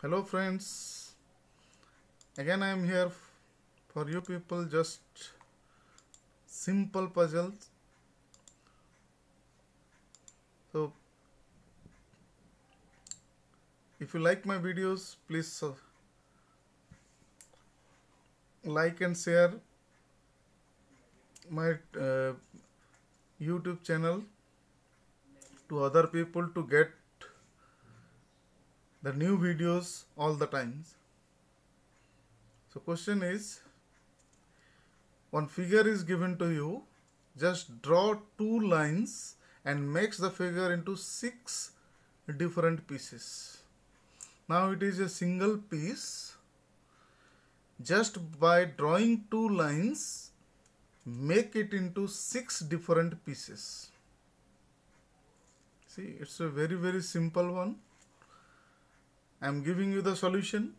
hello friends again I am here for you people just simple puzzles so if you like my videos please uh, like and share my uh, YouTube channel to other people to get the new videos all the times so question is one figure is given to you just draw two lines and makes the figure into six different pieces now it is a single piece just by drawing two lines make it into six different pieces see it's a very very simple one I am giving you the solution.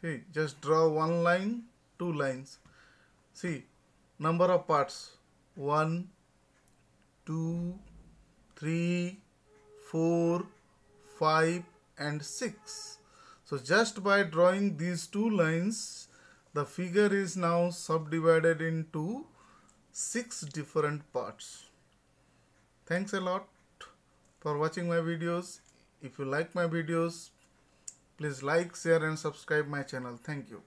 See, just draw one line, two lines. See, number of parts. One, two, three, four, five, and 6. So just by drawing these two lines, the figure is now subdivided into 6 different parts. Thanks a lot for watching my videos. If you like my videos, please like, share and subscribe my channel. Thank you.